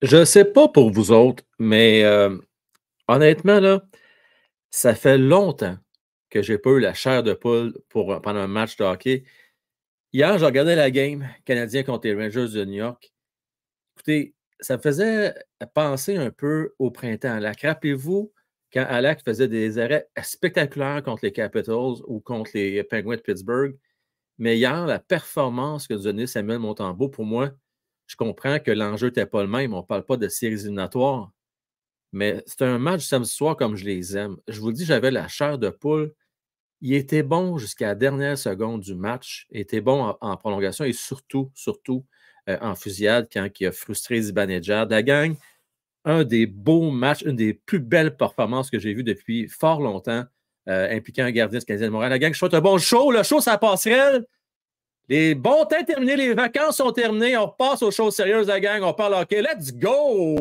Je ne sais pas pour vous autres, mais euh, honnêtement, là, ça fait longtemps que j'ai pas eu la chair de poule pour, pendant un match de hockey. Hier, je regardais la game Canadien contre les Rangers de New York. Écoutez, ça me faisait penser un peu au printemps. rappelez-vous quand Alak faisait des arrêts spectaculaires contre les Capitals ou contre les Penguins de Pittsburgh. Mais hier, la performance que donnait Samuel Montembeau, pour moi, je comprends que l'enjeu n'était pas le même. On ne parle pas de séries éliminatoires. Mais c'est un match samedi soir comme je les aime. Je vous le dis, j'avais la chair de poule. Il était bon jusqu'à la dernière seconde du match. Il était bon en, prolongation et surtout, surtout euh, en fusillade quand il a frustré Zibanejad. La gang, un des beaux matchs, une des plus belles performances que j'ai vues depuis fort longtemps, euh, impliquant un gardien de Canadien de Montréal. La gang, je souhaite un bon show. Le show, ça passerelle. Les bons temps terminés, les vacances sont terminées. On passe aux choses sérieuses, la gang. On parle ok, Let's go!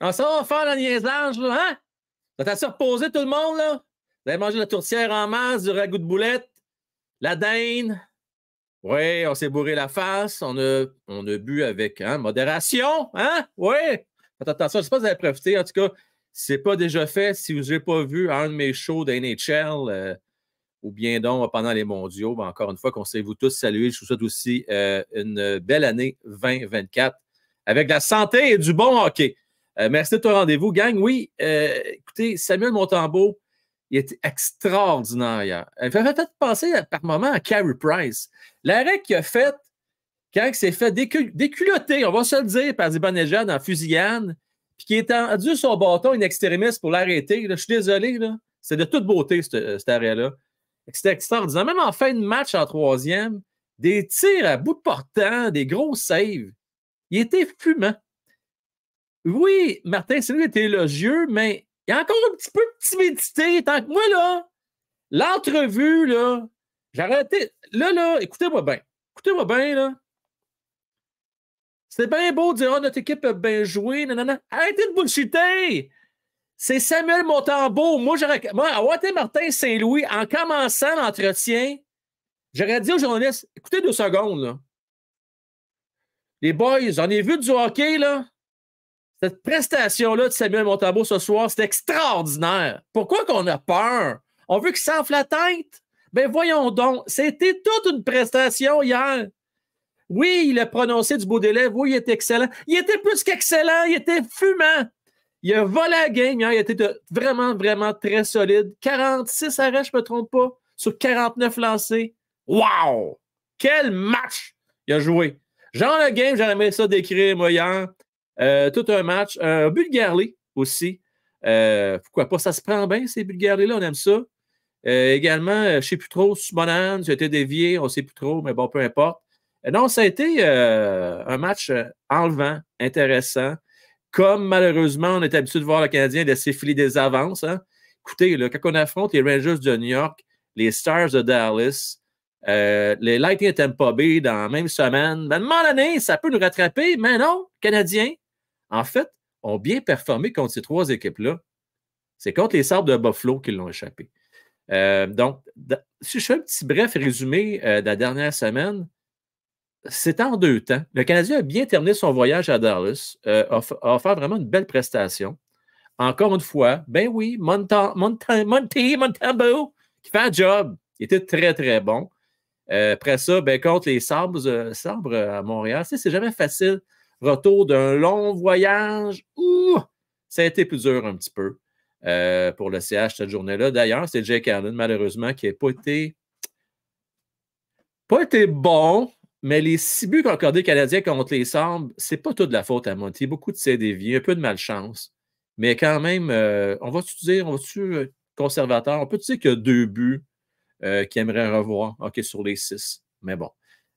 On s'en va faire le là, hein? Vous êtes reposé, tout le monde, là? Vous avez mangé la tourtière en masse, du ragoût de boulette, la dinde, oui, on s'est bourré la face, on a, on bu avec hein, modération, hein? Oui! attention, je ne sais pas si vous avez profité. En tout cas, si ce n'est pas déjà fait, si vous n'avez pas vu un de mes shows d'NHL euh, ou bien donc euh, pendant les mondiaux, ben, encore une fois, conseillez-vous tous saluer. Je vous souhaite aussi euh, une belle année 2024 avec de la santé et du bon hockey. merci de ton rendez-vous, gang. Oui, écoutez, Samuel Montembeau, il était extraordinaire hier. Il fait peut-être penser par moment à Carey Price. L'arrêt qu'il a fait quand il s'est fait déculoter, on va se le dire, par Zibanejad en fusillade, puis qui est tendu son bâton une extrémiste pour l'arrêter. Je suis désolé, c'est de toute beauté, cet arrêt-là. C'était extraordinaire. Même en fin de match en troisième, des tirs à bout de portant, des gros saves. Il était fumant. Oui, Martin c'est qui était élogieux, mais il y a encore un petit peu de timidité. Tant que moi, là, l'entrevue, là, j'arrêtais. Là, là, écoutez-moi bien. Écoutez-moi bien, là. C'est bien beau de dire oh, notre équipe a bien joué. Nanana. Arrêtez de bullshiter! C'est Samuel Montembeau. Moi, j'aurais. Moi, à Martin Saint-Louis, en commençant l'entretien, j'aurais dit aux journalistes écoutez deux secondes, là. Les boys, j'en ai vu du hockey, là. Cette prestation-là de Samuel Montabo ce soir, c'est extraordinaire. Pourquoi qu'on a peur? On veut qu'il s'enfle la tête? Ben voyons donc, c'était toute une prestation hier. Oui, il a prononcé du beau délai. Oui, il était excellent. Il était plus qu'excellent. Il était fumant. Il a volé la game. Il était vraiment, vraiment très solide. 46 arrêts, je ne me trompe pas, sur 49 lancés. Wow! Quel match il a joué! Jean Le Game, j'aurais ça décrire, moi, hier. Euh, tout un match. Un Bulgarly aussi. Euh, pourquoi pas? Ça se prend bien, ces bulgarly là On aime ça. Euh, également, je ne sais plus trop, Sumonan, j'ai été dévié, on ne sait plus trop, mais bon, peu importe. non, ça a été un match enlevant, intéressant. Comme malheureusement, on est habitué de voir le Canadien laisser filer des avances. Hein. Écoutez, là, quand on affronte les Rangers de New York, les Stars de Dallas, les Lightning et Tampa Bay dans la même semaine. Ben, ça peut nous rattraper, mais non, Canadiens en fait, ont bien performé contre ces trois équipes-là. C'est contre les Sabres de Buffalo qu'ils l'ont échappé. Euh, donc, si je fais un petit bref résumé euh, de la dernière semaine, c'est en deux temps. Le Canadien a bien terminé son voyage à Dallas, euh, a, offert vraiment une belle prestation. Encore une fois, ben oui, Monty, Montambo, qui fait un job. Il était très, très bon. Euh, après ça, ben, contre les Sabres, à Montréal, c'est jamais facile. Retour d'un long voyage. Ouh! Ça a été plus dur un petit peu euh, pour le CH cette journée-là. D'ailleurs, c'est Jake Allen, malheureusement, qui n'a pas été. Pas été bon, mais les six buts accordés canadiens contre les Sables, c'est pas tout de la faute à Monty. Beaucoup de ses déviés, un peu de malchance. Mais quand même, euh, on va-tu dire, on va-tu euh, conservateur, on peut dire qu'il y a deux buts qu'il aimerait revoir, OK, sur les six. Mais bon,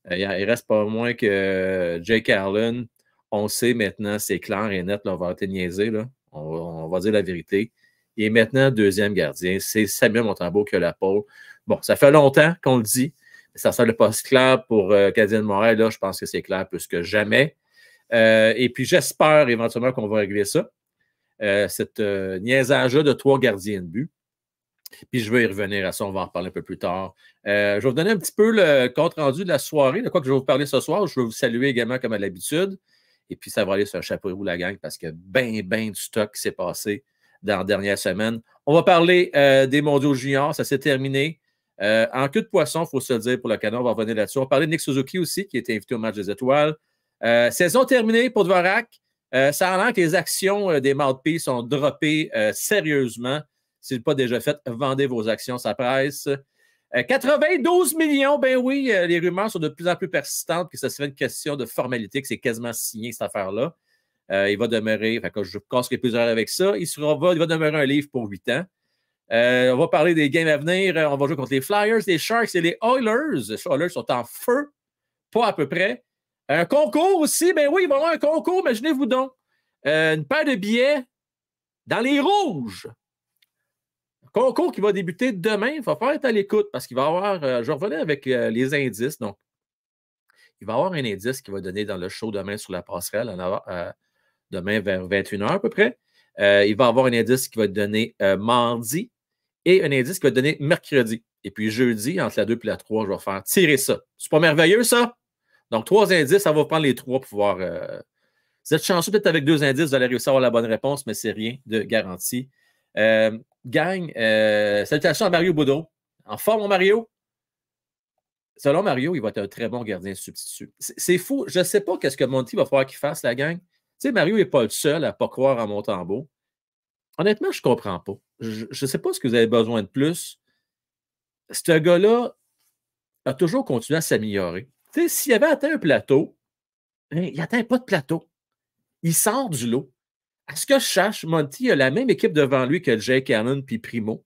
il reste pas moins que Jake Allen on sait maintenant, c'est clair et net, on va être de là. On, va dire la vérité. Et maintenant, deuxième gardien, c'est Samuel Montembeau qui a la pole. Bon, ça fait longtemps qu'on le dit, ça ça le poste clair pour euh, Morel. Là, je pense que c'est clair plus que jamais. Euh, et puis, j'espère éventuellement qu'on va régler ça, euh, cette euh, niaisage-là de trois gardiens de but. Puis je vais y revenir à ça, on va en parler un peu plus tard. Euh, je vais vous donner un petit peu le compte-rendu de la soirée, de quoi que je vais vous parler ce soir. Je vais vous saluer également comme à l'habitude. Et puis, ça va aller sur un chapeau roux, la gang, parce que ben, ben du stock s'est passé dans la dernière semaine. On va parler euh, des mondiaux juniors. Ça s'est terminé. Euh, en queue de poisson, il faut se le dire pour le canon. On va revenir là-dessus. On va parler de Nick Suzuki aussi, qui était invité au match des étoiles. Euh, saison terminée pour Dvorak. ça a que les actions des Mouthpiece sont droppées sérieusement. S'il n'est pas déjà fait, vendez vos actions, ça presse. 92 euh, millions, ben oui, euh, les rumeurs sont de plus en plus persistantes que ça serait une question de formalité, que c'est quasiment signé cette affaire-là. Euh, il va demeurer, Enfin, que je casserai plusieurs avec ça. Il, va, il va demeurer un livre pour 8 ans. on va parler des games à venir. On va jouer contre les Flyers, les Sharks et les Oilers. Les Oilers sont en feu, pas à peu près. Un concours aussi, ben oui, il va y avoir un concours, imaginez-vous donc. une paire de billets dans les rouges concours qui va débuter demain, il va falloir être à l'écoute parce qu'il va y avoir, euh, je revenais avec euh, les indices, donc il va y avoir un indice qui va donner dans le show demain sur la passerelle, euh, demain vers 21h à peu près. il va y avoir un indice qui va être donné mardi et un indice qui va être donné mercredi. Et puis jeudi, entre la 2 et la 3, je vais faire tirer ça. C'est pas merveilleux ça? Donc trois indices, ça va prendre les trois pour pouvoir. vous êtes chanceux peut-être avec deux indices, vous allez réussir à avoir la bonne réponse, mais c'est rien de garanti. Euh, gang, euh, salutations à Mario Boudot En forme, Mario? Selon Mario, il va être un très bon gardien substitut. C'est fou. Je ne sais pas qu'est-ce que Monty va falloir qu'il fasse, la gang. Tu sais, Mario n'est pas le seul à ne pas croire en Montembeau. Honnêtement, je ne comprends pas. Je ne sais pas ce que vous avez besoin de plus. Ce gars-là a toujours continué à s'améliorer. Tu sais, s'il avait atteint un plateau, hein, il n'atteint pas de plateau. Il sort du lot. À ce que je cherche, Monty a la même équipe devant lui que Jake Allen puis Primo.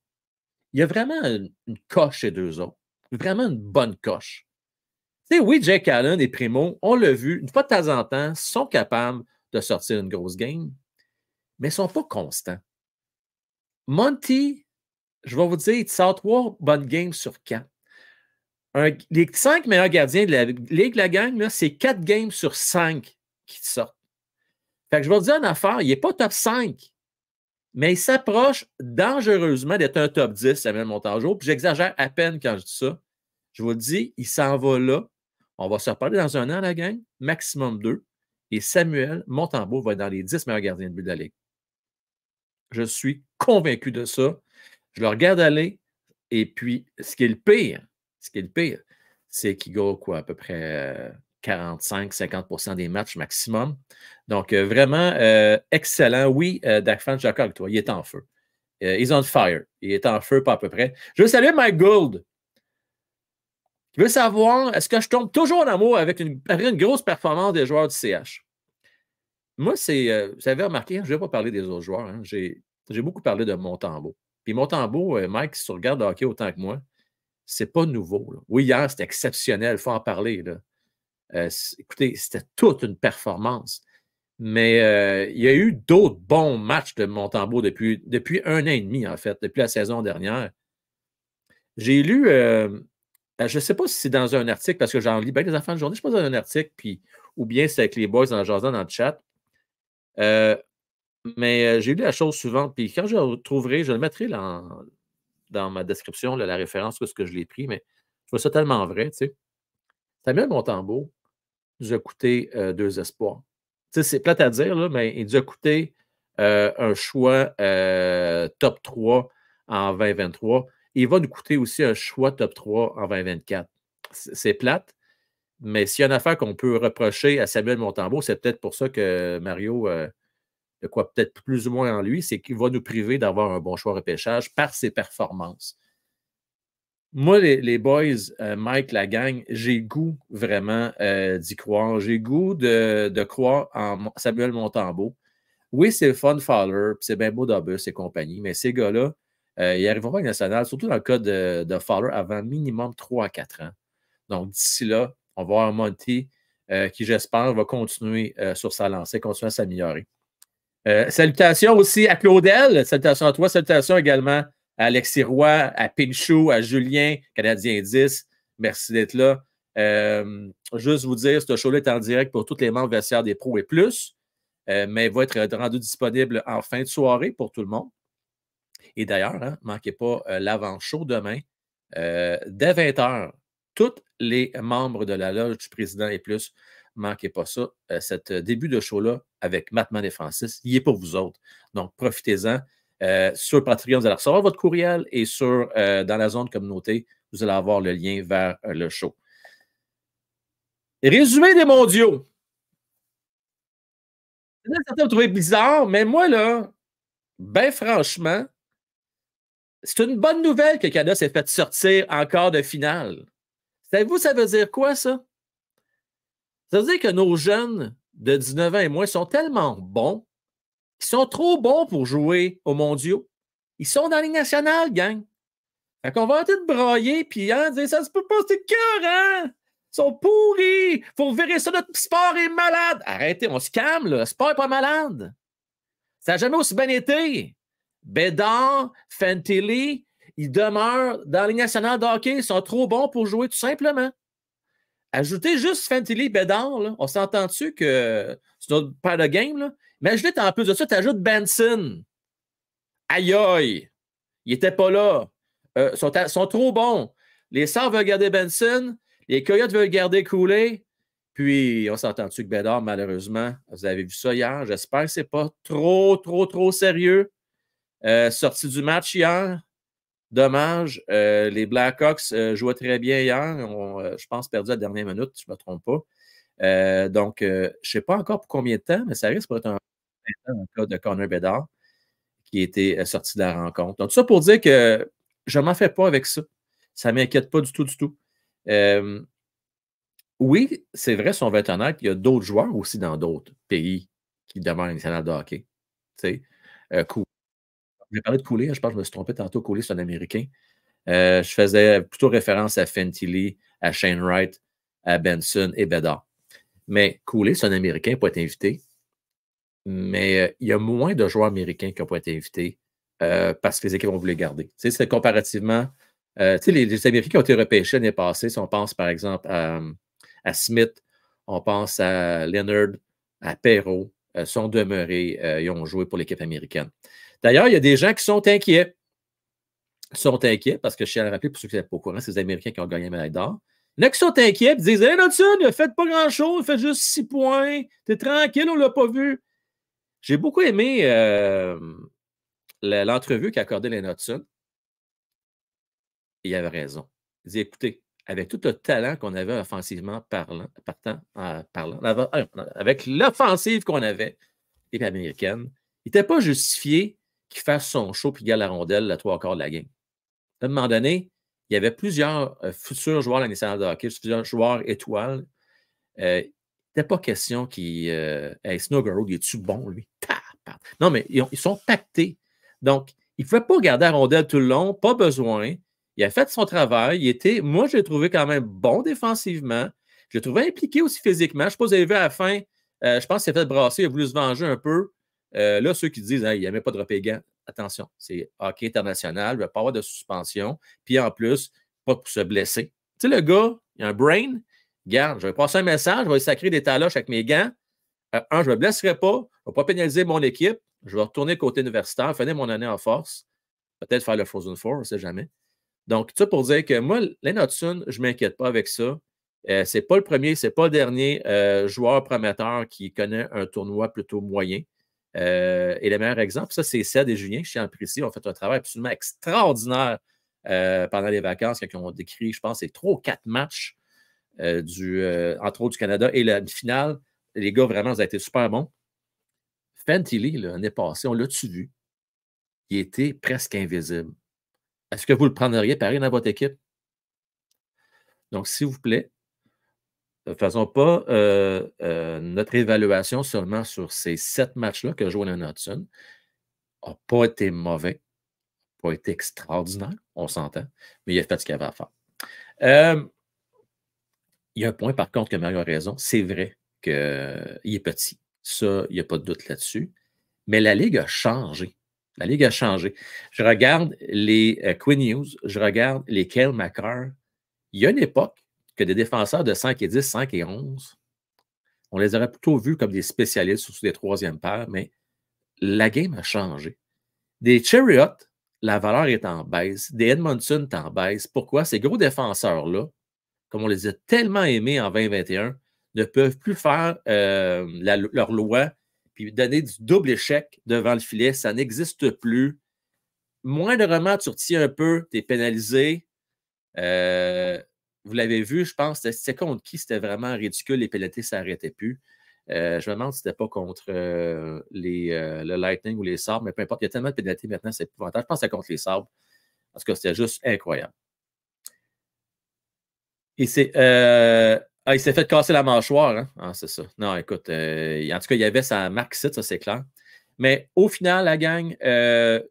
Il y a vraiment une, coche et deux autres. Vraiment une bonne coche. oui, Jake Allen et Primo, on l'a vu, une fois de temps en temps, sont capables de sortir une grosse game, mais ils ne sont pas constants. Monty, je vais vous dire, il sort trois bonnes games sur quatre. les cinq meilleurs gardiens de la Ligue, la gang, c'est quatre games sur cinq qui sortent. Fait que je vais vous dire une affaire, il n'est pas top 5, mais il s'approche dangereusement d'être un top 10, Samuel Montageau. Puis j'exagère à peine quand je dis ça. Je vous dis, il s'en va là. On va se reparler dans un an, la gang, maximum deux. Et Samuel Montembeau va être dans les 10 meilleurs gardiens de but de la Ligue. Je suis convaincu de ça. Je le regarde aller. Et puis, ce qui est le pire, ce qui est le pire, c'est qu'il go quoi, à peu près euh, 45-50 des matchs maximum. Donc, euh, vraiment euh, excellent. Oui, euh, Dak Fan, je suis toi, il est en feu. on fire. Il est en feu, pas à peu près. Je veux saluer Mike Gould, Je veux savoir est-ce que je tombe toujours en amour avec une, après une grosse performance des joueurs du CH. Moi, c'est, vous avez remarqué, hein, je ne vais pas parler des autres joueurs. Hein, j'ai, beaucoup parlé de Montembeau. Puis Montembeau, Mike, si tu regardes le hockey autant que moi, c'est pas nouveau. Oui, hier, c'était exceptionnel, il faut en parler. Là. Euh, écoutez, c'était toute une performance. Mais euh, il y a eu d'autres bons matchs de Montembeau depuis, depuis un an et demi, en fait, depuis la saison dernière. J'ai lu, euh, je ne sais pas si c'est dans un article, parce que j'en lis bien les enfants de journée, je ne sais pas dans un article, puis, ou bien c'est avec les boys dans le dans le chat. mais j'ai lu la chose souvent, puis quand je la retrouverai, je le mettrai dans, ma description, la référence, parce que je l'ai pris, mais je vois ça tellement vrai, tu sais. Samuel Montembeau, nous a coûté deux espoirs. c'est plate à dire, mais il nous a coûté un choix euh, top 3 en 2023. Il va nous coûter aussi un choix top 3 en 2024. C'est plate, mais s'il y a une affaire qu'on peut reprocher à Samuel Montembeau, c'est peut-être pour ça que Mario euh, de quoi peut-être plus ou moins en lui, c'est qu'il va nous priver d'avoir un bon choix repêchage par ses performances moi, les, boys, euh, Mike, la gang, j'ai goût vraiment euh, d'y croire. J'ai goût de, de, croire en Samuel Montambeau. Oui, c'est le fun Fowler, c'est bien beau Dobbs et compagnie, mais ces gars-là, euh, ils n'arriveront pas au National, surtout dans le cas de, Fowler, avant minimum 3 à 4 ans. Donc, d'ici là, on va avoir un Monty qui, j'espère, va continuer sur sa lancée, continuer à s'améliorer. salutations aussi à Claudel. Salutations à toi. Salutations également à Alexis Roy, à Pinchou, à Julien, Canadien 10. Merci d'être là. Euh, juste vous dire, ce show-là est en direct pour tous les membres vestiaires des pros et plus, mais euh, mais va être rendu disponible en fin de soirée pour tout le monde. Et d'ailleurs, ne hein, manquez pas euh, l'avant-show demain, dès 20h. Tous les membres de la loge du président et plus, manquez pas ça. cet début de show-là avec Matt et Francis, il est pour vous autres. Donc, profitez-en. Euh, sur Patreon, vous allez recevoir votre courriel et sur, euh, dans la zone communauté, vous allez avoir le lien vers euh, le show. Résumé des mondiaux. Certains trouvé bizarre, mais moi, là, ben franchement, c'est une bonne nouvelle que le Canada s'est fait sortir encore de finale. Savez-vous, ça veut dire quoi, ça? Ça veut dire que nos jeunes de 19 ans et moins sont tellement bons ils sont trop bons pour jouer aux mondiaux. Ils sont dans les nationales, gang. Fait qu'on va arrêter de brailler, puis hein, dire ça se peut pas, c'est cœur, hein? Ils sont pourris! Faut virer ça, notre sport est malade! Arrêtez, on se calme, là. Le sport est pas malade. Ça n'a jamais aussi bien été. Bédard, Fantilli, ils demeurent dans les nationales de hockey. Ils sont trop bons pour jouer, tout simplement. Ajoutez juste Fantilli Bédard, on s'entend-tu que c'est notre paire de game? Là? Imaginez, en plus de ça, tu ajoutes Benson. Aïe aïe! Il n'était pas là. Euh, ils sont, trop bons. Les Sars veulent garder Benson. Les Coyotes veulent garder Coulet. Puis, on s'entend-tu que Bédard, malheureusement, vous avez vu ça hier. J'espère que ce n'est pas trop, trop, trop sérieux. Euh, sorti du match hier. Dommage, euh, les Blackhawks euh, jouaient très bien hier. On, euh, je pense perdu la dernière minute, je ne me trompe pas. donc, je ne sais pas encore pour combien de temps, mais ça risque d'être un cas de Connor Bedard qui était sorti de la rencontre. Donc, tout ça pour dire que je ne m'en fais pas avec ça. Ça ne m'inquiète pas du tout, du tout. oui, c'est vrai, si on veut être honnête, il y a d'autres joueurs aussi dans d'autres pays qui demandent l'international de hockey. Tu sais, j'ai parlé de Cooley, hein, je pense que je me suis trompé tantôt. Couler, c'est un Américain. Euh, je faisais plutôt référence à Fenty Lee, à Shane Wright, à Benson et Bedard. Mais Cooley, c'est un Américain peut être invité. Mais euh, il y a moins de joueurs américains qui n'ont pas été invités euh, parce que les équipes ont voulu les garder. c'est comparativement. tu sais, les, Américains qui ont été repêchés l'année passée, si on pense par exemple à, Smith, on pense à Leonard, à Perrault, sont demeurés, ils ont joué pour l'équipe américaine. D'ailleurs, il y a des gens qui sont inquiets. Ils sont inquiets parce que je tiens à le rappeler pour ceux qui n'étaient pas au courant, c'est les Américains qui ont gagné la médaille d'or. Il y en a qui sont inquiets et disent Hey, Notson, ne faites pas grand-chose, faites juste six points, t'es tranquille, on ne l'a pas vu. J'ai beaucoup aimé euh, l'entrevue qu'a les Lenotson. Il avait raison. Il dit Écoutez, avec tout le talent qu'on avait offensivement parlant, partant, euh, euh, avec l'offensive qu'on avait, et américaine, il n'était pas justifié qu'il fasse son show puis garde la rondelle à trois quarts de la game. À un moment donné, il y avait plusieurs euh, futurs joueurs de la nationale de hockey, plusieurs joueurs étoiles. Euh, il n'était pas question qu'il. Euh, hey, il est-tu bon, lui? Non, mais ils, sont pactés. Donc, il ne pouvait pas garder la rondelle tout le long, pas besoin. Il a fait son travail. était, moi, je l'ai trouvé quand même bon défensivement. Je l'ai trouvé impliqué aussi physiquement. Je ne pas si vous avez vu à la fin, euh, je pense qu'il s'est fait brasser, il a voulu se venger un peu. Euh, là, ceux qui disent, il y avait pas de les attention, c'est hockey international, il ne va pas avoir de suspension, puis en plus, pas pour se blesser. Tu sais, le gars, il a un brain, garde, je vais passer un message, je vais sacrer des taloches avec mes gants. Euh, un, je ne me blesserai pas, je ne vais pas pénaliser mon équipe, je vais retourner côté universitaire, finir mon année en force, peut-être faire le Frozen Four, on ne sait jamais. Donc, tout ça pour dire que moi, les je ne m'inquiète pas avec ça. Euh, ce n'est pas le premier, ce n'est pas le dernier joueur prometteur qui connaît un tournoi plutôt moyen. Euh, et le meilleur exemple, ça, c'est Ced et Julien, chez préciser, ont fait un travail absolument extraordinaire euh, pendant les vacances, qui ont décrit, je pense, les trois ou quatre matchs, euh, entre autres du Canada, et la finale. Les gars, vraiment, ça a été super bon. on est passé on l'a-tu vu? Il était presque invisible. Est-ce que vous le prendriez pareil dans votre équipe? Donc, s'il vous plaît, faisons pas euh, euh, notre évaluation seulement sur ces sept matchs-là que le Hudson n'a pas été mauvais, pas été extraordinaire, on s'entend, mais il a fait ce qu'il avait à faire. Euh, il y a un point, par contre, que Mario a raison. C'est vrai qu'il est petit. Ça, il n'y a pas de doute là-dessus. Mais la Ligue a changé. La Ligue a changé. Je regarde les Quinn News, je regarde les Kale McCarr. Il y a une époque, que des défenseurs de 5 et 10, 5 et 11, on les aurait plutôt vus comme des spécialistes, surtout des troisièmes paires, mais la game a changé. Des Chariots, la valeur est en baisse. Des Edmondson est en baisse. Pourquoi? Ces gros défenseurs-là, comme on les a tellement aimés en 2021, ne peuvent plus faire euh, leur loi puis donner du double échec devant le filet. Ça n'existe plus. Moins de remords, tu retiens un peu, tu es pénalisé. Euh, vous l'avez vu, je pense, c'était contre qui c'était vraiment ridicule, les pénalités ne s'arrêtaient plus. Euh, je me demande si c'était pas contre euh, les, euh, le Lightning ou les Sabres, mais peu importe, il y a tellement de pénalités maintenant, c'est épouvantable. Je pense que c'était contre les Sabres, parce que c'était juste incroyable. Et ah, il s'est fait casser la mâchoire, hein? Ah, c'est ça. Non, écoute, en tout cas, il y avait sa marque site, ça c'est clair. Mais au final, la gang, il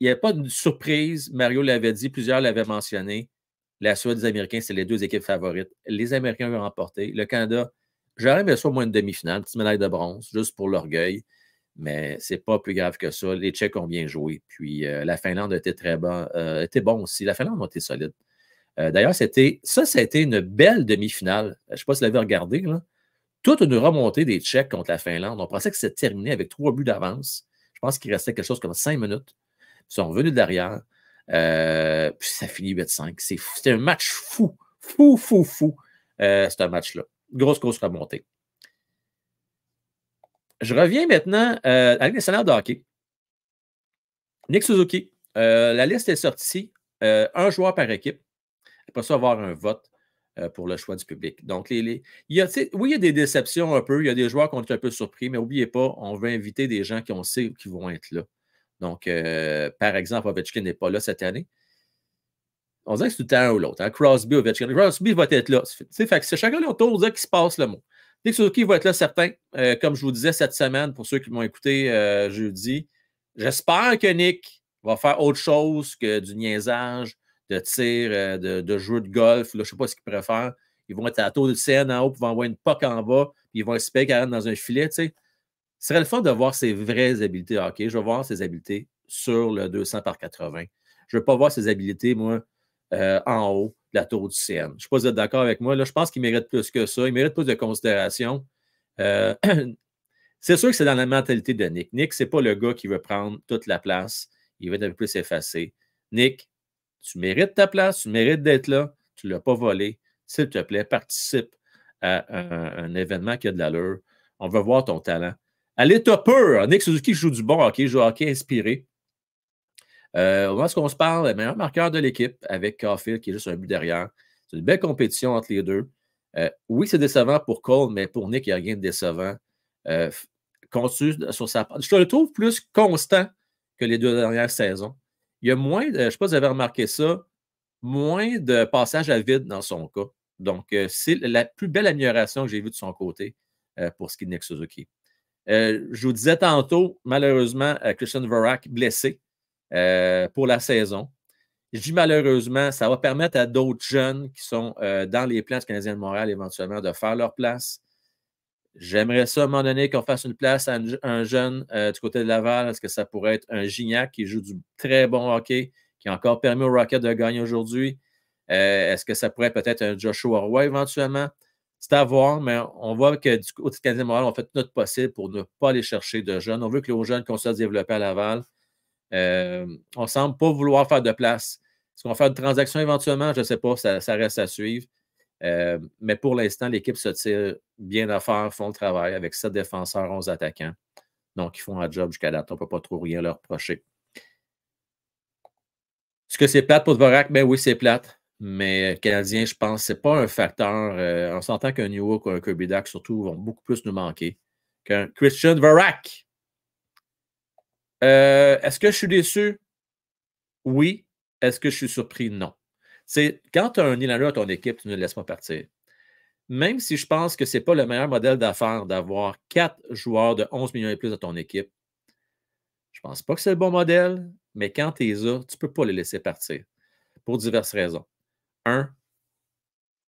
n'y avait pas de surprise. Mario l'avait dit, plusieurs l'avaient mentionné. La Suède, des Américains, c'est les deux équipes favorites. Les Américains ont remporté. Le Canada, j'aurais bien sûr moins une demi-finale, petite médaille de bronze, juste pour l'orgueil. Mais c'est pas plus grave que ça. Les Tchèques ont bien joué. Puis euh, la Finlande était très bon, euh, était bon aussi. La Finlande a été solide. Euh, d'ailleurs, c'était ça, ça a été une belle demi-finale. Je ne sais pas si vous l'avez regardé. Toute une remontée des Tchèques contre la Finlande. On pensait que c'était terminé avec trois buts d'avance. Je pense qu'il restait quelque chose comme cinq minutes. Ils sont revenus derrière. Euh, puis ça finit 8-5. C'était un match fou, fou, fou, fou, euh, un match-là. Grosse, grosse remontée. Je reviens maintenant avec euh, à la de hockey. Nick Suzuki, euh, la liste est sortie, un joueur par équipe. Après ça, avoir un vote pour le choix du public. Donc, a, oui, il y a des déceptions un peu, il y a des joueurs qui ont été un peu surpris, mais n'oubliez pas, on veut inviter des gens qui on sait qui vont être là. Donc, euh, par exemple, Ovechkin n'est pas là cette année. On dirait que c'est tout le temps un ou l'autre. Hein? Crosby, Ovechkin. Crosby va être là. C'est fait que c'est chacun leur tour dire qu'il se passe le mot. Nick Suzuki va être là, certain. Euh, comme je vous disais cette semaine, pour ceux qui m'ont écouté euh, jeudi, j'espère que Nick va faire autre chose que du niaisage, de tir, de, de jeu de golf. je ne sais pas ce qu'il préfère. Ils vont être à la tour de scène en haut, ils vont envoyer une poque en bas, puis ils vont espérer qu'elle rentre dans un filet. tu sais. Ce serait le fun de voir ses vraies habilités. Ok, Je vais voir ses habiletés sur le 200 par 80. Je ne veux pas voir ses habilités moi, euh, en haut de la tour du CN. Je ne sais pas d'accord avec moi. je pense qu'il mérite plus que ça. Il mérite plus de considération. Euh, c'est sûr que c'est dans la mentalité de Nick. Nick, ce n'est pas le gars qui veut prendre toute la place. Il veut être un peu plus effacé. Nick, tu mérites ta place, tu mérites d'être là, tu ne l'as pas volé. S'il te plaît, participe à un, un événement qui a de l'allure. On veut voir ton talent. À l'état pur, Nick Suzuki joue du bon hockey, joue hockey inspiré. On euh, au moment où on se parle, le meilleur marqueur de l'équipe avec Caulfield qui est juste un but derrière. C'est une belle compétition entre les deux. Euh, oui, c'est décevant pour Cole, mais pour Nick, il n'y a rien de décevant. Euh, sur Je le trouve plus constant que les deux dernières saisons. Il y a moins, je ne sais pas si vous avez remarqué ça, moins de passages à vide dans son cas. Donc, c'est la plus belle amélioration que j'ai vue de son côté pour ce qui est Nick Suzuki. Euh, je vous disais tantôt, malheureusement, euh, Christian Verac blessé euh, pour la saison. Je dis malheureusement, ça va permettre à d'autres jeunes qui sont dans les plans du Canadien de Montréal éventuellement de faire leur place. J'aimerais ça, à un moment donné, qu'on fasse une place à un jeune du côté de Laval. Est-ce que ça pourrait être un Gignac qui joue du très bon hockey, qui a encore permis au Rocket de gagner aujourd'hui? Est-ce que ça pourrait peut-être un Joshua Roy éventuellement? C'est à voir, mais on voit que du côté Canadien Montréal, on fait tout notre possible pour ne pas aller chercher de jeunes. On veut que les jeunes qu'on se développer à Laval. Euh, on ne semble pas vouloir faire de place. Est-ce qu'on va faire une transaction éventuellement? Je ne sais pas, ça, reste à suivre. Euh, mais pour l'instant, l'équipe se tire bien à faire, font le travail avec 7 défenseurs, 11 attaquants. Donc, ils font un job jusqu'à date. On ne peut pas trop rien leur reprocher. Est-ce que c'est plate pour Dvorak? Ben oui, c'est plate. Mais euh, Canadien, je pense, n'est pas un facteur. Euh, on s'entend qu'un York ou un Kirby Duck, surtout, vont beaucoup plus nous manquer qu'un Christian Verac. Euh, est-ce que je suis déçu? Oui. Est-ce que je suis surpris? Non. C'est quand tu as un Illinois à ton équipe, tu ne le laisses pas partir. Même si je pense que ce n'est pas le meilleur modèle d'affaires d'avoir quatre joueurs de 11 millions et plus à ton équipe, je ne pense pas que c'est le bon modèle, mais quand tu es as, tu ne peux pas les laisser partir pour diverses raisons un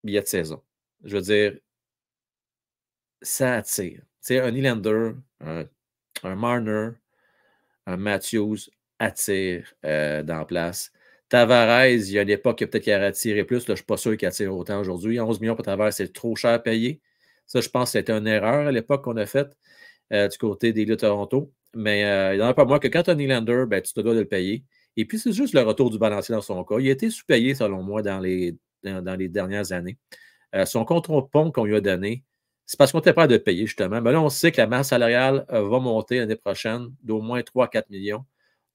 billet de saison. Je veux dire, ça attire. un Nylander, un, un, Marner, un Matthews attire euh, dans la place. Tavares, il y a une époque peut-être qu'il aurait attiré plus. je ne suis pas sûr qu'il attire autant aujourd'hui. 11 millions pour Tavares, c'est trop cher à payer. Ça, je pense que c'était une erreur à l'époque qu'on a faite euh, du côté des lieux de Toronto. Mais euh, il n'y en a pas moins que quand tu as un Nylander, ben, tu te dois de le payer. Et puis, c'est juste le retour du balancier dans son cas. Il a été sous-payé, selon moi, dans les, dans, les dernières années. Euh, son contre pompe qu'on lui a donné, c'est parce qu'on était prêt de payer, justement. Mais là, on sait que la masse salariale euh, va monter l'année prochaine d'au moins 3-4 millions.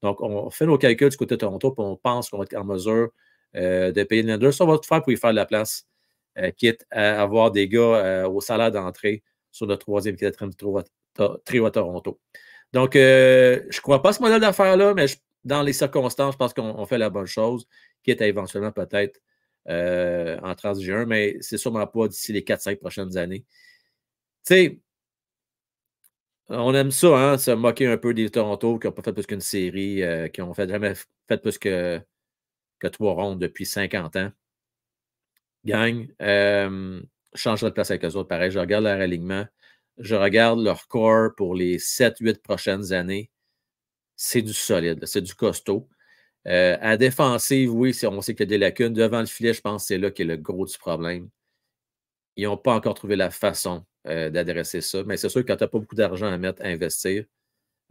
Donc, on fait nos calculs du côté de Toronto, puis on pense qu'on va être en mesure euh, de payer Linders. Ça, on va tout faire pour y faire de la place, euh, quitte à avoir des gars au salaire d'entrée sur notre troisième quatrième trio à Toronto. Donc, je ne crois pas ce modèle d'affaires-là, mais je dans les circonstances, parce qu'on fait la bonne chose, quitte à éventuellement peut-être euh, en transition, mais c'est sûrement pas d'ici les 4-5 prochaines années. Tu sais, on aime ça, hein, se moquer un peu des Toronto qui n'ont pas fait plus qu'une série, euh, qui n'ont fait, jamais fait plus que, que trois rondes depuis 50 ans. Gang, euh, changerai de place avec eux autres. Pareil, je regarde leur alignement, je regarde leur corps pour les 7-8 prochaines années c'est du solide, c'est du costaud. Euh, à défensive, oui, on sait qu'il y a des lacunes. Devant le filet, je pense que c'est là qu'est le gros du problème. Ils n'ont pas encore trouvé la façon euh, d'adresser ça. Mais c'est sûr que quand tu n'as pas beaucoup d'argent à mettre, à investir,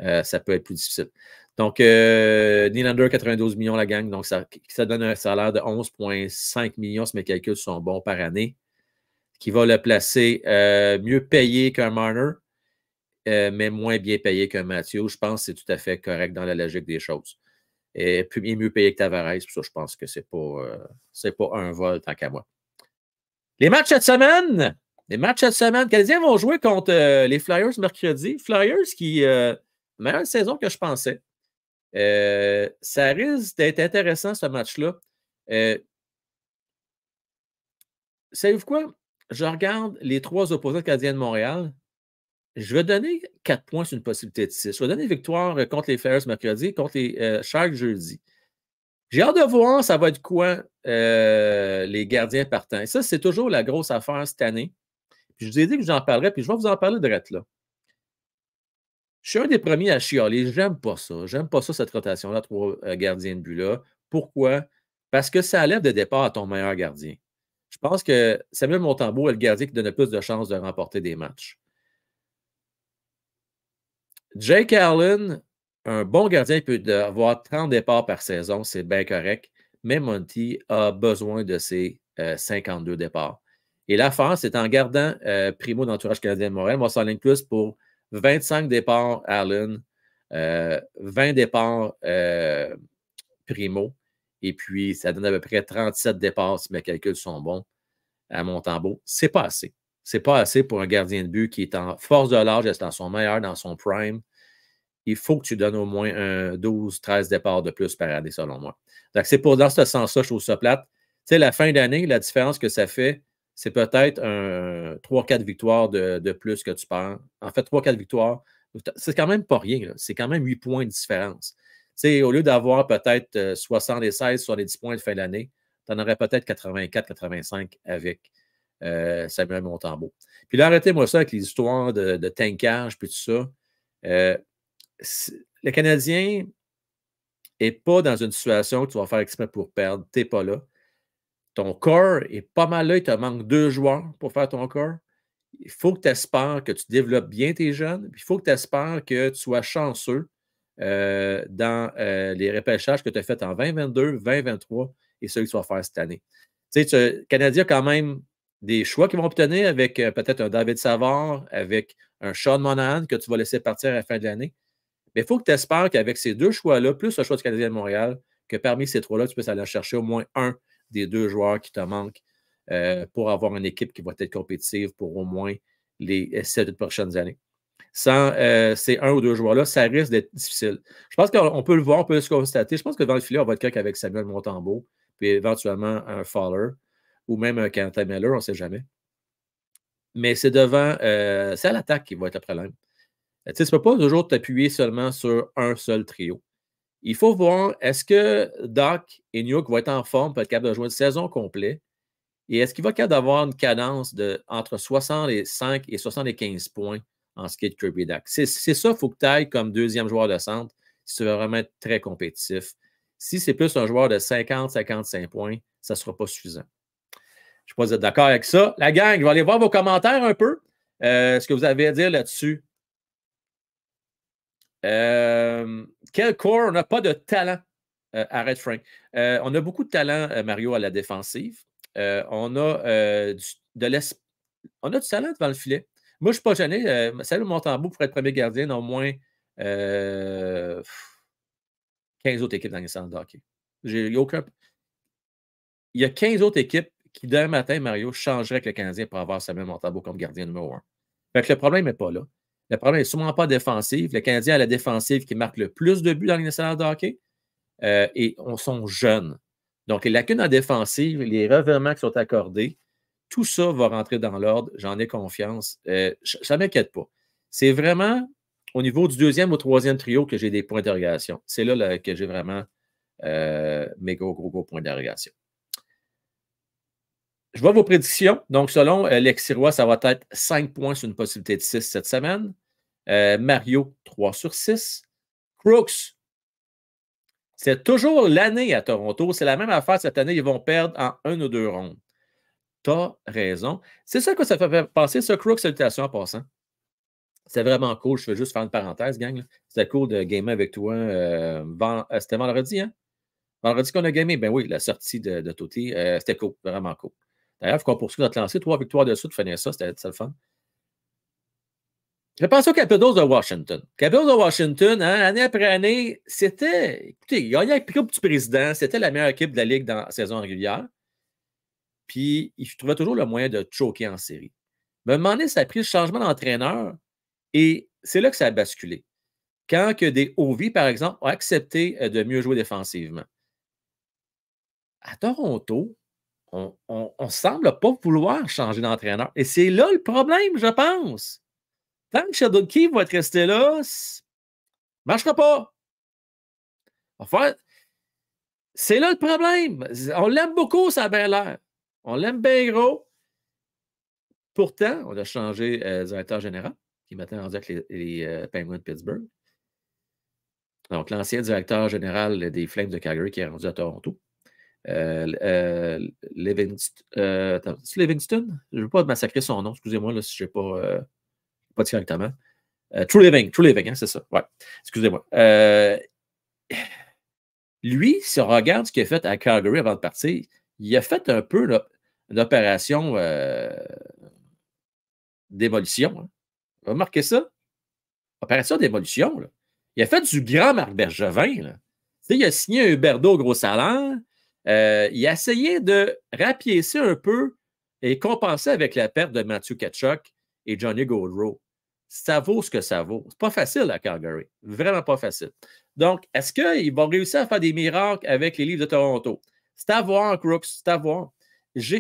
euh, ça peut être plus difficile. Donc, Nylander, 92 millions la gang. Donc, ça, ça donne un salaire de 11,5 millions si mes calculs sont bons par année, qui va le placer mieux payé qu'un Marner euh, mais moins bien payé que Mathieu. Je pense que c'est tout à fait correct dans la logique des choses. Et puis, mieux payé que Tavares. Pour je pense que ce n'est pas, euh, pas un vol tant qu'à moi. Les matchs cette semaine. Les matchs cette semaine. Les Canadiens vont jouer contre euh, les Flyers mercredi. Flyers qui. meilleure saison que je pensais. ça risque d'être intéressant, ce match-là. Savez-vous quoi? Je regarde les trois opposants canadiens de Montréal. Je vais donner 4 points sur une possibilité de 6. Je vais donner victoire euh, contre les Flyers mercredi, contre les euh, jeudi. J'ai hâte de voir, ça va être quoi euh, les gardiens partants. Et ça, c'est toujours la grosse affaire cette année. je vous ai dit que j'en parlerai, puis je vais vous en parler de là. Je suis un des premiers à chialer. J'aime pas ça. J'aime pas ça, cette rotation-là, trois gardiens de but-là. Pourquoi? Parce que ça lève de départ à ton meilleur gardien. Je pense que Samuel Montembeau est le gardien qui donne plus de chances de remporter des matchs. Jake Allen, un bon gardien peut avoir 30 départs par saison, c'est bien correct, mais Monty a besoin de ses 52 euh, départs. Et fin, c'est en gardant euh, Primo d'entourage canadien de moi, ça en plus pour 25 départs Allen, 20 euh, départs Primo, et puis ça donne à peu près 37 départs si mes calculs sont bons à Montembeau. C'est pas assez n'est pas assez pour un gardien de but qui est en force de l'âge, est en son meilleur, dans son prime. Il faut que tu donnes au moins un 12, 13 départs de plus par année, selon moi. Donc, c'est pour dans ce sens-là, je trouve ça plate. Tu la fin d'année, la différence que ça fait, c'est peut-être 3-4 victoires de, de, plus que tu perds. En fait, 3-4 victoires, c'est quand même pas rien. C'est quand même 8 points de différence. Tu sais, au lieu d'avoir peut-être 76, euh, 70 points de fin d'année, tu en aurais peut-être 84, 85 avec. Euh, Samuel Montambeau. Puis là, arrêtez-moi ça avec les histoires de, tankage puis tout ça. Euh, le Canadien n'est pas dans une situation où tu vas faire exprès pour perdre. Tu n'es pas là. Ton corps est pas mal là. Il te manque deux joueurs pour faire ton corps. Il faut que tu espères que tu développes bien tes jeunes. Il faut que tu espères que tu sois chanceux euh, dans les repêchages que tu as faits en 2022, 2023 et ceux que tu vas faire cette année. Tu sais, le Canadien quand même des choix qu'ils vont obtenir avec euh, peut-être un David Savard, avec un Sean Monahan que tu vas laisser partir à la fin de l'année. Mais il faut que tu espères qu'avec ces deux choix-là, plus le choix du Canadien de Montréal, que parmi ces trois-là, tu puisses aller chercher au moins un des deux joueurs qui te manquent euh, pour avoir une équipe qui va être compétitive pour au moins les euh, sept prochaines années. Sans ces un ou deux joueurs-là, ça risque d'être difficile. Je pense qu'on peut le voir, on peut le constater. Je pense que dans le filet, on va être avec Samuel Montembeau, puis éventuellement un Fowler ou même un euh, Canada Miller, on ne sait jamais. Mais c'est devant, euh, c'est à l'attaque qui va être le problème. Euh, tu ne peux pas toujours t'appuyer seulement sur un seul trio. Il faut voir, est-ce que Doc et Newk vont être en forme pour être capable de jouer une saison complète? Et est-ce qu'il va être capable d'avoir une cadence de entre 65 et 75 points en skate, de Kirby Doc? C'est ça, il faut que tu ailles comme deuxième joueur de centre si tu veux vraiment être très compétitif. Si c'est plus un joueur de 50-55 points, ça ne sera pas suffisant pas si vous d'accord avec ça. La gang, je vais aller voir vos commentaires un peu. Euh, ce que vous avez à dire là-dessus. Euh, quel corps? On n'a pas de talent. Euh, arrête, Frank. Euh, on a beaucoup de talent, Mario, à la défensive. on, a, du, de on a du talent devant le filet. Moi, je ne suis pas gêné. salut Montembeau pour être premier gardien, au moins 15 autres équipes dans les centres de hockey. Il y a 15 autres équipes qui, demain matin, Mario, changerait avec le Canadien pour avoir Samuel Montembeau comme gardien numéro un. Fait que le problème n'est pas là. Le problème n'est sûrement pas défensif. Le Canadien a la défensive qui marque le plus de buts dans l'international de hockey euh, et on sont jeunes. Donc, les lacunes en défensive, les revirements qui sont accordés, tout ça va rentrer dans l'ordre. J'en ai confiance. Euh, ça ne m'inquiète pas. C'est vraiment au niveau du deuxième ou troisième trio que j'ai des points d'interrogation. C'est là, que j'ai vraiment euh, mes gros, gros, gros points d'interrogation. Je vois vos prédictions. Donc, selon euh, Lexi ça va être 5 points sur une possibilité de 6 cette semaine. Euh, Mario, 3 sur 6. Crooks, c'est toujours l'année à Toronto. C'est la même affaire cette année. Ils vont perdre en un ou deux rondes. T'as raison. C'est ça que ça fait passer, ce Crooks. Salutations en passant. C'est vraiment cool. Je veux juste faire une parenthèse, gang. C'était cool de gamer avec toi. Euh, c'était vendredi, hein? Vendredi qu'on a gamé. Ben oui, la sortie de, de Toti. C'était cool. Vraiment cool. D'ailleurs, il faut qu'on poursuive notre lancer Trois victoires de suite, finir ça, c'était le fun. Je pense au Capitals de Washington. Capitals de Washington, hein, année après année, c'était. Écoutez, il y a eu un du président, c'était la meilleure équipe de la Ligue dans la saison régulière. Puis, il trouvait toujours le moyen de choquer en série. moment donné, ça a pris le changement d'entraîneur et c'est là que ça a basculé. Quand que des OV, par exemple, ont accepté euh, de mieux jouer défensivement. À Toronto, on, on, semble pas vouloir changer d'entraîneur. Et c'est là le problème, je pense. Tant que Sheldon Key va être resté là, ça ne marchera pas. Enfin, c'est là le problème. On l'aime beaucoup, ça a l'air. On l'aime bien gros. Pourtant, on a changé le euh, directeur général, qui est maintenant rendu avec les, euh, Penguins de Pittsburgh. Donc, l'ancien directeur général des Flames de Calgary qui est rendu à Toronto. Euh, euh, euh, Livingston. Je ne veux pas massacrer son nom, excusez-moi si je n'ai pas, pas dit correctement. True Living, True Living, hein, c'est ça. Ouais. Excusez-moi. lui, si on regarde ce qu'il a fait à Calgary avant de partir, il a fait un peu une opération euh, d'évolution. Hein. Vous remarquez ça? Opération d'évolution. Il a fait du grand Marc Bergevin. Il a signé un Berdo gros salaire. Euh, il a essayé de rapiécer un peu et compenser avec la perte de Matthew Ketchuk et Johnny Goldrow. Ça vaut ce que ça vaut. C'est pas facile à Calgary. Vraiment pas facile. Donc, est-ce qu'ils vont réussir à faire des miracles avec les livres de Toronto? C'est à voir, Crooks. C'est à voir. je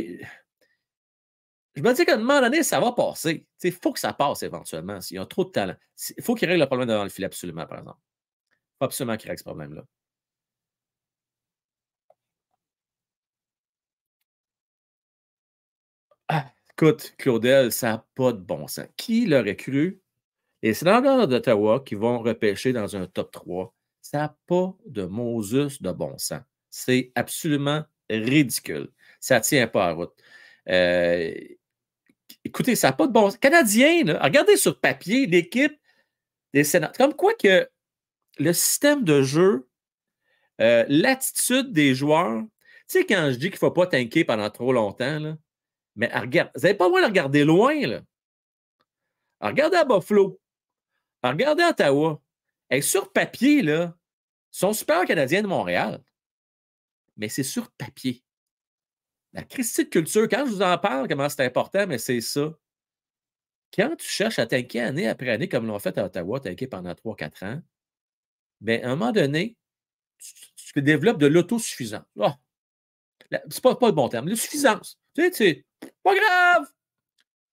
me dis qu'à un moment donné, ça va passer. Il faut que ça passe éventuellement. S'il y a trop de talent. Il faut qu'il règle le problème devant le filet, absolument, par exemple. Il faut absolument qu'il règle ce problème-là. Écoute, Claudel, ça n'a pas de bon sens. Qui l'aurait cru? Les sénateurs d'Ottawa qui vont repêcher dans un top 3, ça n'a pas de Moses de bon sens. C'est absolument ridicule. Ça ne tient pas à route. Euh, écoutez, ça n'a pas de bon sens. Canadien, regardez sur papier l'équipe des sénateurs. Comme quoi que le système de jeu, euh, l'attitude des joueurs, tu sais, quand je dis qu'il ne faut pas tanker pendant trop longtemps, là, mais regarde, vous n'avez pas moins de regarder loin, là. regardez à Buffalo. regardez à Ottawa. Et sur papier, là, sont super canadiens de Montréal. Mais c'est sur papier. La crise de culture, quand je vous en parle, comment c'est important, mais c'est ça. Quand tu cherches à tanker année après année, comme l'ont fait à Ottawa, tanker pendant 3-4 ans, bien, à un moment donné, tu, développes de l'autosuffisance. Oh. C'est pas, pas le bon terme, la suffisance. Tu sais, c'est pas grave.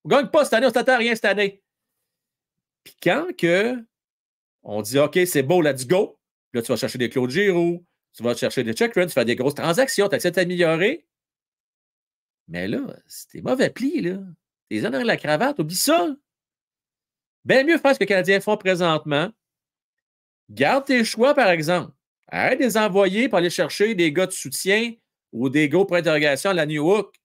On gagne pas cette année, on s'attend à rien cette année. Puis quand que on dit OK, c'est beau, let's go, là, tu vas chercher des Claude Giroux, tu vas chercher des check tu fais des grosses transactions, tu acceptes de Mais là, c'était mauvais pli, là. T'es de la cravate, oublie ça. ben mieux faire ce que les Canadiens font présentement. Garde tes choix, par exemple. Arrête de les envoyer pour aller chercher des gars de soutien ou des gars pour interrogation à la New York.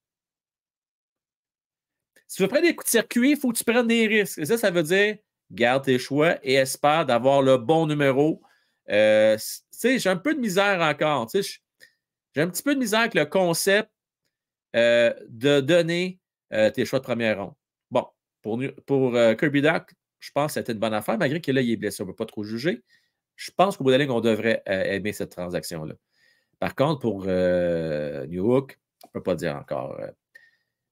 Si tu veux prendre des coups de circuit, il faut que tu prennes des risques. Et ça, ça veut dire garde tes choix et espère d'avoir le bon numéro. Euh, j'ai un peu de misère encore. J'ai un petit peu de misère avec le concept euh, de donner euh, tes choix de première ronde. Bon, pour, euh, Kirby Duck, je pense que c'était une bonne affaire, malgré qu'il est blessé. On ne peut pas trop juger. Je pense qu'au bout d'un la on devrait aimer cette transaction-là. Par contre, pour New York, on ne peut pas dire encore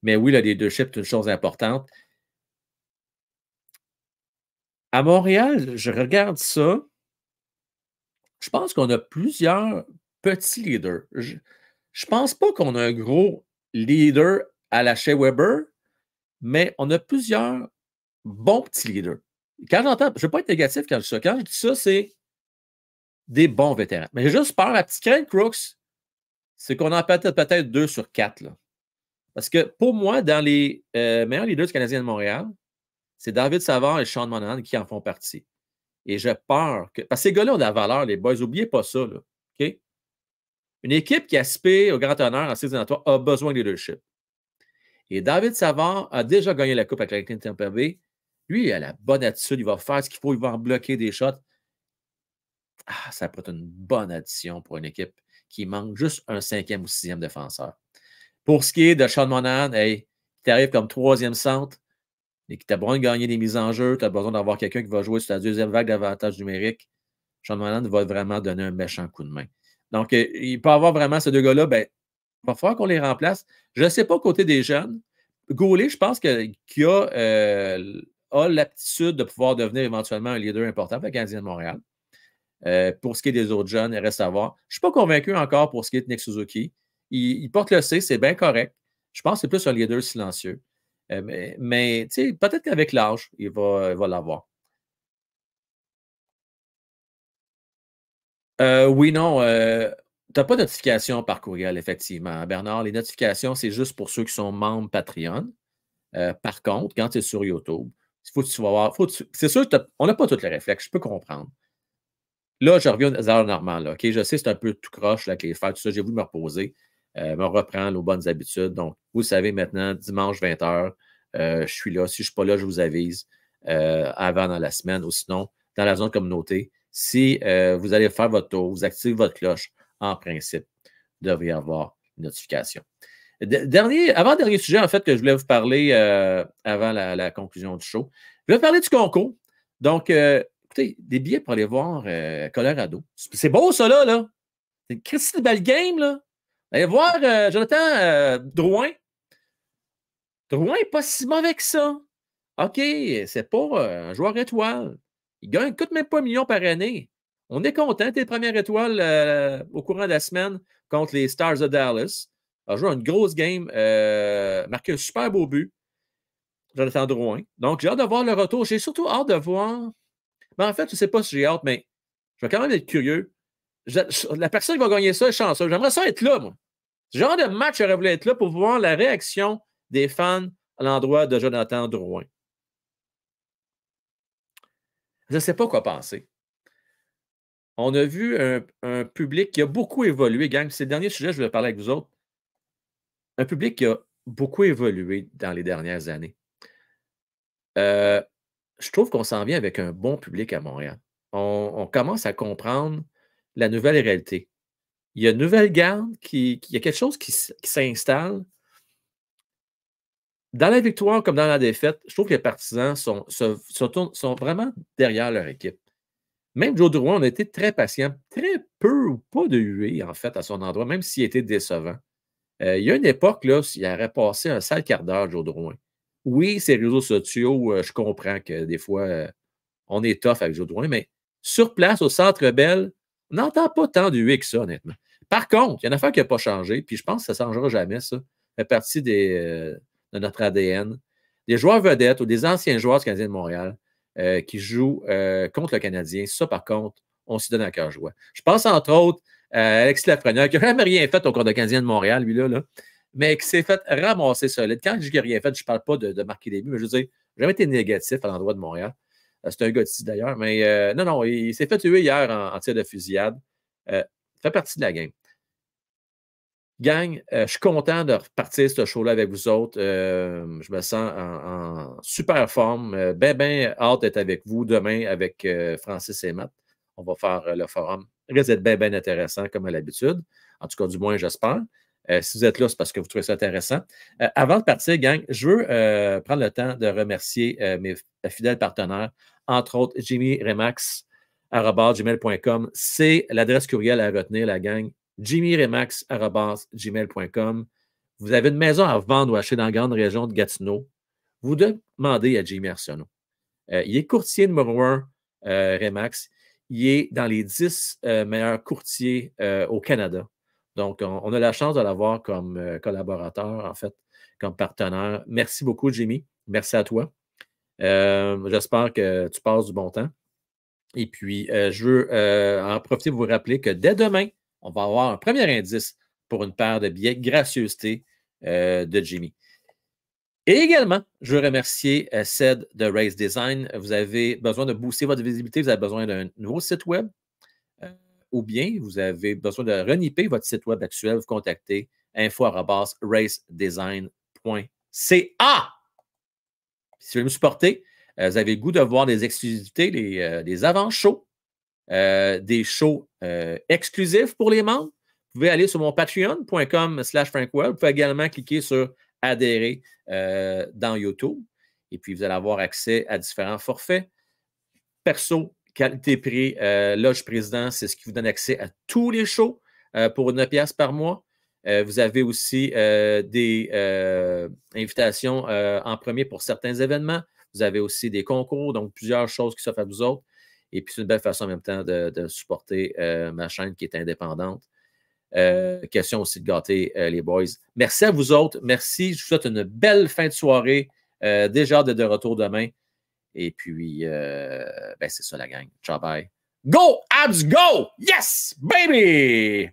mais oui, le leadership est une chose importante. À Montréal, je regarde ça. Je pense qu'on a plusieurs petits leaders. Je ne pense pas qu'on a un gros leader à la Weber, mais on a plusieurs bons petits leaders. Quand j'entends, je ne veux pas être négatif quand je dis ça. Quand je dis ça, c'est des bons vétérans. Mais j'ai juste peur, la petite crainte, Crooks, c'est qu'on en peut-être peut-être deux sur quatre. Là. Parce que pour moi, dans les euh, meilleurs leaders du Canadien de Montréal, c'est David Savard et Sean Monahan qui en font partie. Et j'ai peur que. Parce que ces gars-là ont de la valeur, les boys. N'oubliez pas ça. Là, Une équipe qui aspire au grand honneur en 6-3 a besoin de leadership. Et David Savard a déjà gagné la Coupe avec la Tampa Lui, il a la bonne attitude. Il va faire ce qu'il faut. Il va en bloquer des shots. Ah, ça peut être une bonne addition pour une équipe qui manque juste un cinquième ou sixième défenseur. Pour ce qui est de Sean Monahan, qui t'arrive comme troisième centre et qui t'a besoin de gagner des mises en jeu, tu as besoin d'avoir quelqu'un qui va jouer sur la deuxième vague d'avantage numérique. Sean Monahan va vraiment donner un méchant coup de main. Donc, euh, il peut avoir vraiment ces deux gars-là, ben, il va falloir qu'on les remplace. Je ne sais pas côté des jeunes. Goulet, je pense qu'il euh, a, l'aptitude de pouvoir devenir éventuellement un leader important avec le de Montréal. Euh, pour ce qui est des autres jeunes, il reste à voir. Je ne suis pas convaincu encore pour ce qui est de Nick Suzuki. Il, porte le C, c'est bien correct. Je pense que c'est plus un leader silencieux. Euh, mais, mais, sais, peut-être qu'avec l'âge, il va l'avoir. Euh, oui, non. Euh, tu n'as pas de notification par courriel, effectivement, Bernard. Les notifications, c'est juste pour ceux qui sont membres Patreon. par contre, quand tu es sur YouTube, il faut que tu vas voir. C'est sûr, on n'a pas tous les réflexes, je peux comprendre. Là, je reviens aux heures normales. Je sais, que c'est un peu tout croche avec les fêtes, tout ça. J'ai voulu me reposer. Euh, me reprendre nos bonnes habitudes. Donc, vous savez maintenant, dimanche 20h, euh, je suis là. Si je ne suis pas là, je vous avise euh, avant dans la semaine ou sinon dans la zone communauté. Si vous allez faire votre tour, vous activez votre cloche, en principe, vous devriez avoir une notification. dernier, avant dernier sujet, en fait, que je voulais vous parler avant la, conclusion du show, je voulais vous parler du concours. Donc, écoutez, des billets pour aller voir Colorado. C'est beau, ça, là. là. C'est une belle game, là. Allez voir euh, Jonathan euh, Drouin. Drouin n'est pas si mauvais que ça. OK, c'est pour euh, un joueur étoile. Il gagne, coûte même pas un million par année. On est content, t'es première étoile au courant de la semaine contre les Stars de Dallas. A joué une grosse game, marqué un super beau but. Jonathan Drouin. Donc, j'ai hâte de voir le retour. J'ai surtout hâte de voir. Mais ben, en fait, je ne sais pas si j'ai hâte, mais je vais quand même être curieux. la personne qui va gagner ça est chanceuse. J'aimerais ça être là, moi. Ce genre de match aurait voulu être là pour voir la réaction des fans à l'endroit de Jonathan Drouin. Je ne sais pas quoi penser. On a vu un, public qui a beaucoup évolué, gang. C'est le dernier sujet, je voulais parler avec vous autres. Un public qui a beaucoup évolué dans les dernières années. Euh, je trouve qu'on s'en vient avec un bon public à Montréal. on, commence à comprendre la nouvelle réalité il y a une nouvelle garde, il y a quelque chose qui, s'installe. Dans la victoire comme dans la défaite, je trouve que les partisans sont, sont vraiment derrière leur équipe. Même Joe Drouin, on a été très patient, très peu ou pas de huée, en fait, à son endroit, même s'il était décevant. Euh, il y a une époque, là, il aurait passé un sale quart d'heure, Joe Drouin. Oui, ces réseaux sociaux, euh, je comprends que des fois, euh, on est tough avec Joe Drouin, mais sur place, au centre Bell, on n'entend pas tant de huées que ça, honnêtement. Par contre, il y a une affaire qui n'a pas changé, puis je pense que ça ne changera jamais, ça. Ça fait partie euh, de notre ADN. Des joueurs vedettes ou des anciens joueurs du Canadien de Montréal euh, qui jouent euh, contre le Canadien, ça, par contre, on s'y donne à cœur joie. Je pense, entre autres, à Alexis Lafrenière, qui n'a jamais rien fait au cours du Canadien de Montréal, lui-là, mais qui s'est fait ramasser solide. Quand je dis qu'il rien fait, je ne parle pas de, marquer des buts, mais je veux dire, jamais été négatif à l'endroit de Montréal. C'est un gars de d'ailleurs, mais non, non, il, s'est fait tuer hier en, en tir de fusillade. fait partie de la game. Gang, euh, je suis content de repartir ce show-là avec vous autres. Euh, je me sens en, super forme. Euh, ben, ben, hâte d'être avec vous demain avec Francis et Matt. On va faire le forum. Ça risque bien, bien intéressant, comme à l'habitude. En tout cas, du moins, j'espère. si vous êtes là, c'est parce que vous trouvez ça intéressant. avant de partir, gang, je veux prendre le temps de remercier mes fidèles partenaires, entre autres Jimmy Remax, C'est l'adresse courriel à retenir, la gang jimmyremax.gmail.com. Vous avez une maison à vendre ou acheter dans la grande région de Gatineau, vous demandez à Jimmy Arsenault. Euh, il est courtier numéro un euh, Remax. Il est dans les dix euh, meilleurs courtiers au Canada. Donc, on, a la chance de l'avoir comme collaborateur, en fait, comme partenaire. Merci beaucoup, Jimmy. Merci à toi. J'espère que tu passes du bon temps. Et puis, je veux en profiter pour vous rappeler que dès demain, on va avoir un premier indice pour une paire de billets gracieuseté euh, de Jimmy. Et également, je veux remercier euh, de Race Design. Vous avez besoin de booster votre visibilité, vous avez besoin d'un nouveau site web euh, ou bien vous avez besoin de reniper votre site web actuel, vous contactez info.racedesign.ca. Si vous voulez me supporter, vous avez le goût de voir des exclusivités, des, des avant-shows euh, des shows euh, exclusifs pour les membres. Vous pouvez aller sur mon patreon.com slash frankwell. Vous pouvez également cliquer sur adhérer euh, dans YouTube. Et puis, vous allez avoir accès à différents forfaits. Perso, qualité prix, loge président, c'est ce qui vous donne accès à tous les shows pour une pièce par mois. vous avez aussi des invitations en premier pour certains événements. Vous avez aussi des concours, donc plusieurs choses qui font à vous autres. Et puis, c'est une belle façon en même temps de, supporter euh, ma chaîne qui est indépendante. Euh, question aussi de gâter euh, les boys. Merci à vous autres. Merci. Je vous souhaite une belle fin de soirée. déjà de, de retour demain. Et puis, ben, c'est ça la gang. Ciao, bye. Go, abs, go! Yes, baby!